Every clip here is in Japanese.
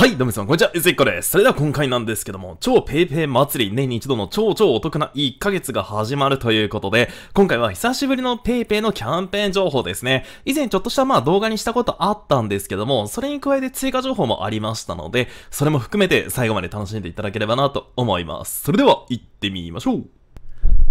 はい、どうもさん、こんにちは、ゆずいこです。それでは今回なんですけども、超 paypay 祭り、年に一度の超超お得な1ヶ月が始まるということで、今回は久しぶりの paypay のキャンペーン情報ですね。以前ちょっとしたまあ動画にしたことあったんですけども、それに加えて追加情報もありましたので、それも含めて最後まで楽しんでいただければなと思います。それでは、行ってみましょう。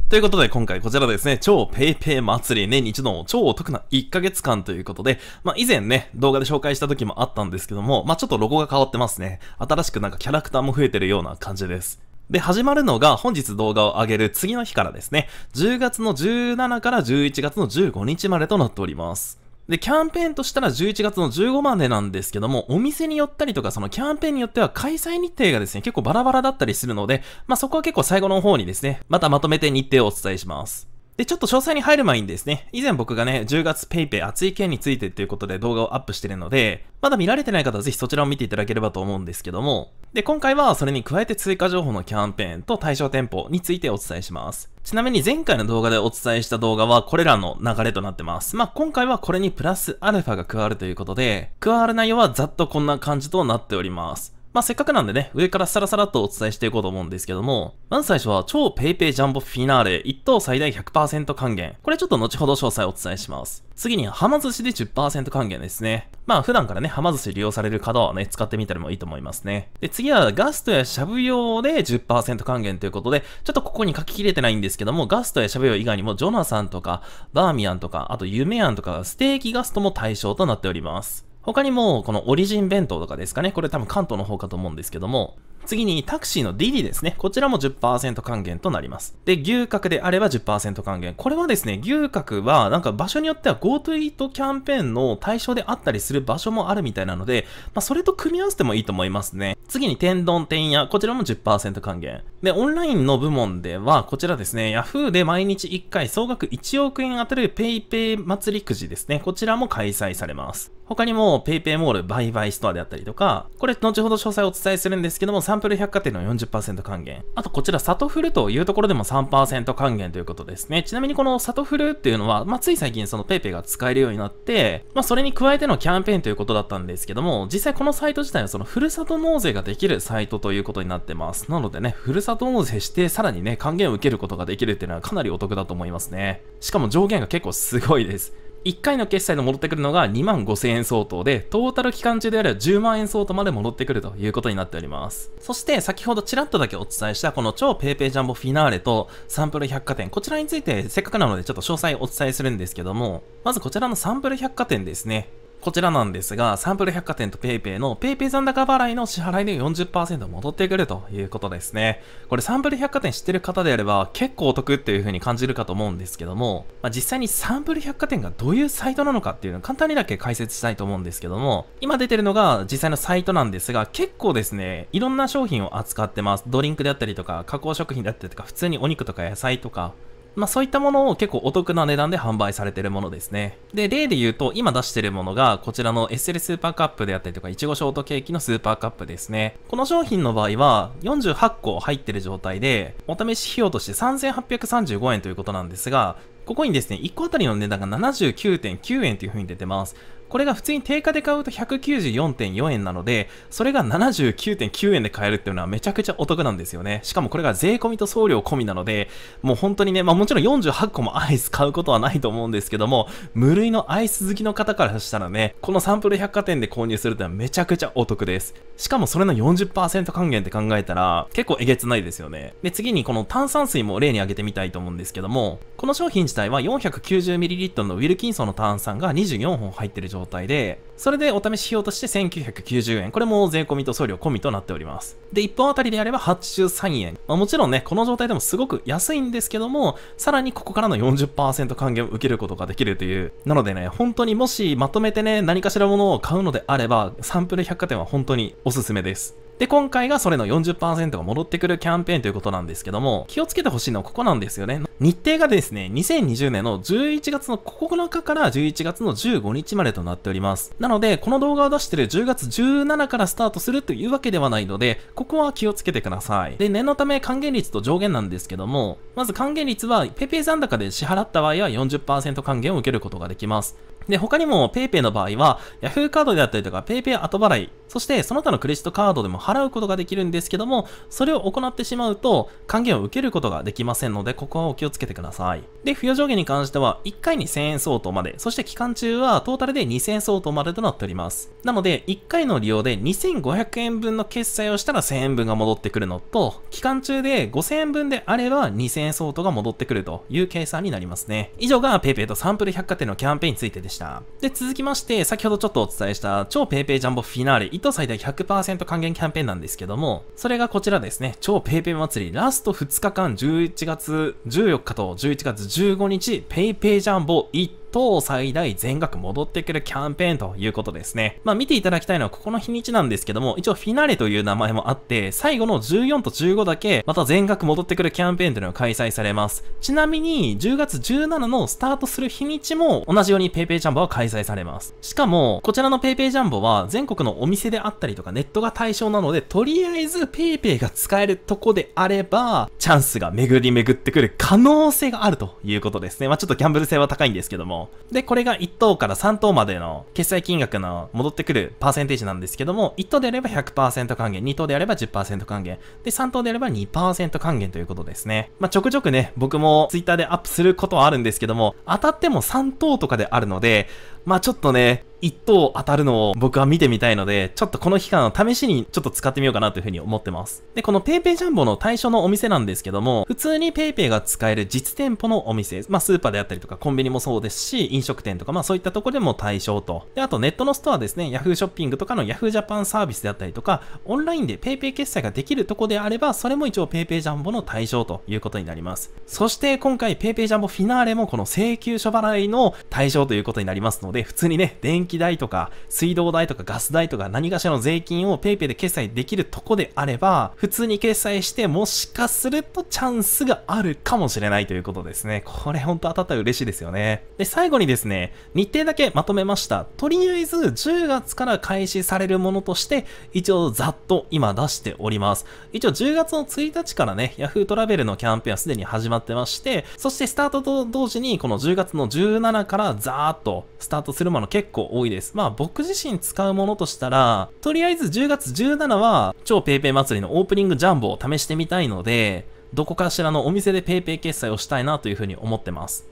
ということで今回こちらですね、超ペイペイ祭り年に一度の超お得な1ヶ月間ということで、まあ以前ね、動画で紹介した時もあったんですけども、まあちょっとロゴが変わってますね。新しくなんかキャラクターも増えてるような感じです。で、始まるのが本日動画を上げる次の日からですね、10月の17から11月の15日までとなっております。で、キャンペーンとしたら11月の15までなんですけども、お店によったりとか、そのキャンペーンによっては開催日程がですね、結構バラバラだったりするので、まあ、そこは結構最後の方にですね、またまとめて日程をお伝えします。で、ちょっと詳細に入る前にですね、以前僕がね、10月 PayPay 熱い件についてっていうことで動画をアップしてるので、まだ見られてない方はぜひそちらを見ていただければと思うんですけども、で、今回はそれに加えて追加情報のキャンペーンと対象店舗についてお伝えします。ちなみに前回の動画でお伝えした動画はこれらの流れとなってます。まあ、今回はこれにプラスアルファが加わるということで、加わる内容はざっとこんな感じとなっております。まあ、せっかくなんでね、上からサラサラっとお伝えしていこうと思うんですけども、まず最初は超ペイペイジャンボフィナーレ1等最大100%還元。これちょっと後ほど詳細お伝えします。次に、はま寿司で10%還元ですね。まあ普段からね、はま寿司利用される方はね、使ってみたりもいいと思いますね。で、次はガストやシャブ用で10%還元ということで、ちょっとここに書ききれてないんですけども、ガストやシャブ用以外にもジョナサンとか、バーミヤンとか、あと夢やンとか、ステーキガストも対象となっております。他にも、このオリジン弁当とかですかね。これ多分関東の方かと思うんですけども、次にタクシーのディィですね。こちらも10%還元となります。で、牛角であれば10%還元。これはですね、牛角はなんか場所によっては GoToEat キャンペーンの対象であったりする場所もあるみたいなので、まあ、それと組み合わせてもいいと思いますね。次に天丼店屋、こちらも10%還元。で、オンラインの部門では、こちらですね、Yahoo で毎日1回総額1億円当たる PayPay 祭りくじですね。こちらも開催されます。他にも PayPay モール、売買ストアであったりとか、これ後ほど詳細をお伝えするんですけども、ンプル百貨店の40%還元。あとこちら、サトフルというところでも3%還元ということですね。ちなみにこのサトフルっていうのは、まあ、つい最近その PayPay が使えるようになって、まあ、それに加えてのキャンペーンということだったんですけども、実際このサイト自体はそのふるさと納税ができるサイトということになってます。なのでね、ふるさと納税して、さらにね、還元を受けることができるっていうのはかなりお得だと思いますね。しかも上限が結構すごいです。1回の決済で戻ってくるのが2万5000円相当で、トータル期間中であれば10万円相当まで戻ってくるということになっております。そして先ほどちらっとだけお伝えしたこの超 PayPay ジャンボフィナーレとサンプル百貨店、こちらについてせっかくなのでちょっと詳細お伝えするんですけども、まずこちらのサンプル百貨店ですね。こちらなんですが、サンプル百貨店と PayPay の PayPay 残高払いの支払いで40%戻ってくるということですね。これサンプル百貨店知ってる方であれば結構お得っていう風に感じるかと思うんですけども、まあ、実際にサンプル百貨店がどういうサイトなのかっていうのを簡単にだけ解説したいと思うんですけども、今出てるのが実際のサイトなんですが、結構ですね、いろんな商品を扱ってます。ドリンクであったりとか、加工食品であったりとか、普通にお肉とか野菜とか、まあ、そういったものを結構お得な値段で販売されてるものですね。で、例で言うと、今出してるものが、こちらの SL スーパーカップであったりとか、いちごショートケーキのスーパーカップですね。この商品の場合は、48個入ってる状態で、お試し費用として3835円ということなんですが、ここにですね、1個あたりの値段が79.9円という風に出てます。これが普通に定価で買うと194.4円なので、それが79.9円で買えるっていうのはめちゃくちゃお得なんですよね。しかもこれが税込みと送料込みなので、もう本当にね、まあもちろん48個もアイス買うことはないと思うんですけども、無類のアイス好きの方からしたらね、このサンプル百貨店で購入するってのはめちゃくちゃお得です。しかもそれの40%還元って考えたら、結構えげつないですよね。で、次にこの炭酸水も例に挙げてみたいと思うんですけども、この商品自体は 490ml のウィルキンソンの炭酸が24本入ってる状態状態で、それでお試し費用として1990円。これも税込みと送料込みとなっております。で、1本あたりであれば83円。まあ、もちろんね、この状態でもすごく安いんですけども、さらにここからの40%還元を受けることができるという。なのでね、本当にもしまとめてね、何かしらものを買うのであれば、サンプル百貨店は本当におすすめです。で、今回がそれの40%が戻ってくるキャンペーンということなんですけども、気をつけてほしいのはここなんですよね。日程がですね、2020年の11月の9日から11月の15日までとなっております。なので、この動画を出してる10月17からスタートするというわけではないので、ここは気をつけてください。で、念のため還元率と上限なんですけども、まず還元率はペペ残高で支払った場合は40%還元を受けることができます。で、他にも PayPay の場合は Yahoo カードであったりとか PayPay 後払い、そしてその他のクレジットカードでも払うことができるんですけども、それを行ってしまうと還元を受けることができませんので、ここはお気をつけてください。で、付与上限に関しては1回に1000円相当まで、そして期間中はトータルで2000円相当までとなっております。なので、1回の利用で2500円分の決済をしたら1000円分が戻ってくるのと、期間中で5000円分であれば2000円相当が戻ってくるという計算になりますね。以上が PayPay とサンプル百貨店のキャンペーンについてでした。した。で、続きまして、先ほどちょっとお伝えした超 PayPay ジャンボフィナーレ、1等最大100%還元キャンペーンなんですけども、それがこちらですね、超 PayPay 祭りラスト2日間11月14日と11月15日、PayPay ジャンボ1党最大全額戻ってくるキャンペーンということですね。まあ見ていただきたいのはここの日にちなんですけども、一応フィナレという名前もあって、最後の14と15だけ、また全額戻ってくるキャンペーンというのが開催されます。ちなみに、10月17のスタートする日にちも、同じように PayPay ジャンボは開催されます。しかも、こちらの PayPay ジャンボは、全国のお店であったりとかネットが対象なので、とりあえず PayPay が使えるとこであれば、チャンスが巡り巡ってくる可能性があるということですね。まあちょっとギャンブル性は高いんですけども。で、これが1等から3等までの決済金額の戻ってくるパーセンテージなんですけども、1等であれば100%還元、2等であれば10%還元、で、3等であれば2%還元ということですね。まあ、ちょくちょくね、僕も Twitter でアップすることはあるんですけども、当たっても3等とかであるので、まあちょっとね、一等当たるのを僕は見てみたいので、ちょっとこの期間を試しにちょっと使ってみようかなというふうに思ってます。で、この PayPay ジャンボの対象のお店なんですけども、普通に PayPay が使える実店舗のお店、まあスーパーであったりとかコンビニもそうですし、飲食店とかまあそういったとこでも対象と。で、あとネットのストアですね、Yahoo ショッピングとかの Yahoo Japan サービスであったりとか、オンラインで PayPay 決済ができるとこであれば、それも一応 PayPay ジャンボの対象ということになります。そして今回 PayPay ジャンボフィナーレもこの請求書払いの対象ということになりますので、で、普通にね、電気代とか、水道代とかガス代とか何かしらの税金を PayPay で決済できるとこであれば、普通に決済して、もしかするとチャンスがあるかもしれないということですね。これほんと当たったら嬉しいですよね。で、最後にですね、日程だけまとめました。とりあえず、10月から開始されるものとして、一応ざっと今出しております。一応10月の1日からね、Yahoo トラベルのキャンペーンはすでに始まってまして、そしてスタートと同時に、この10月の17からざーっとスタートトするもの結構多いです。まあ僕自身使うものとしたら、とりあえず10月17は超 PayPay 祭りのオープニングジャンボを試してみたいので、どこかしらのお店で PayPay 決済をしたいなというふうに思ってます。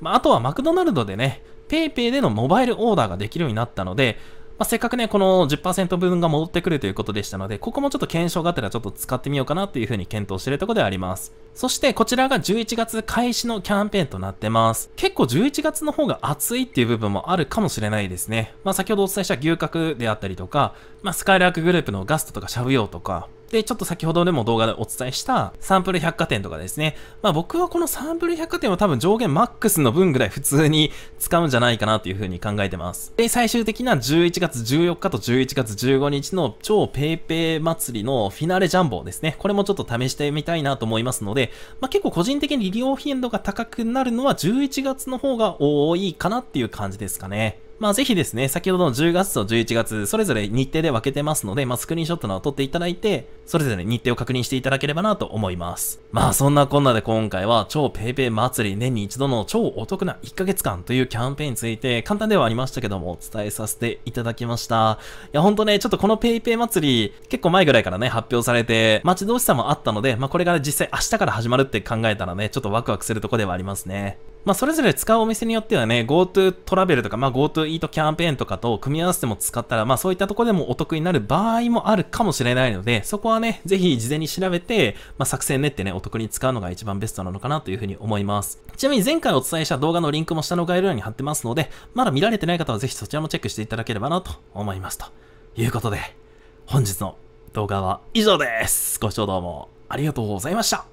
まああとはマクドナルドでね、PayPay でのモバイルオーダーができるようになったので、まあ、せっかくね、この10%分が戻ってくるということでしたので、ここもちょっと検証があったらちょっと使ってみようかなっていうふうに検討しているところであります。そして、こちらが11月開始のキャンペーンとなってます。結構11月の方が暑いっていう部分もあるかもしれないですね。まあ、先ほどお伝えした牛角であったりとか、まあ、スカイラークグループのガストとかシャブ用とか、で、ちょっと先ほどでも動画でお伝えしたサンプル百貨店とかですね。まあ僕はこのサンプル百貨店は多分上限マックスの分ぐらい普通に使うんじゃないかなというふうに考えてます。で、最終的な11月14日と11月15日の超ペーペー祭りのフィナーレジャンボですね。これもちょっと試してみたいなと思いますので、まあ結構個人的に利用頻度が高くなるのは11月の方が多いかなっていう感じですかね。まあぜひですね、先ほどの10月と11月、それぞれ日程で分けてますので、まあスクリーンショットなどを撮っていただいて、それぞれ日程を確認していただければなと思います。まあそんなこんなで今回は超 paypay 祭り年に一度の超お得な1ヶ月間というキャンペーンについて、簡単ではありましたけども、お伝えさせていただきました。いやほんとね、ちょっとこの paypay 祭り、結構前ぐらいからね、発表されて、待ち遠しさもあったので、まあこれが実際明日から始まるって考えたらね、ちょっとワクワクするとこではありますね。まあ、それぞれ使うお店によってはね、GoTo トラベルとか、まあ、GoTo イートキャンペーンとかと組み合わせても使ったら、まあ、そういったとこでもお得になる場合もあるかもしれないので、そこはね、ぜひ事前に調べて、まあ、作戦練ってね、お得に使うのが一番ベストなのかなというふうに思います。ちなみに前回お伝えした動画のリンクも下の概要欄に貼ってますので、まだ見られてない方はぜひそちらもチェックしていただければなと思います。ということで、本日の動画は以上です。ご視聴どうもありがとうございました。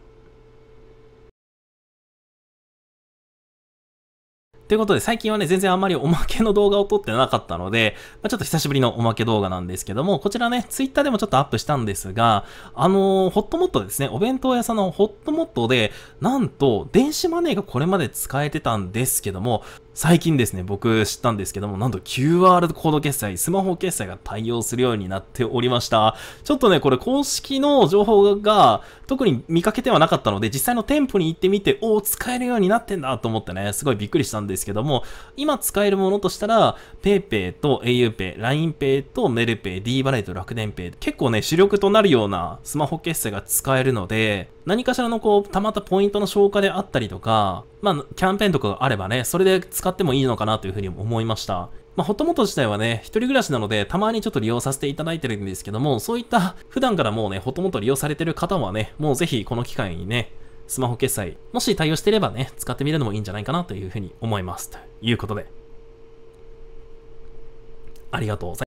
ということで、最近はね、全然あんまりおまけの動画を撮ってなかったので、まあ、ちょっと久しぶりのおまけ動画なんですけども、こちらね、ツイッターでもちょっとアップしたんですが、あのー、ホットモットですね、お弁当屋さんのホットモットで、なんと、電子マネーがこれまで使えてたんですけども、最近ですね、僕知ったんですけども、なんと QR コード決済、スマホ決済が対応するようになっておりました。ちょっとね、これ公式の情報が特に見かけてはなかったので、実際の店舗に行ってみて、おお、使えるようになってんだと思ってね、すごいびっくりしたんですけども、今使えるものとしたら、PayPay と auPay、LINEPay と MeruPay、d バレーと楽天 Pay、結構ね、主力となるようなスマホ決済が使えるので、何かしらのこう、たまったポイントの消化であったりとか、まあ、キャンペーンとかがあればね、それで使ってもいいのかなというふうに思いました。まあ、ほともと自体はね、一人暮らしなので、たまにちょっと利用させていただいてるんですけども、そういった普段からもうね、ほともと利用されてる方はね、もうぜひこの機会にね、スマホ決済、もし対応してればね、使ってみるのもいいんじゃないかなというふうに思います。ということで。ありがとうございます。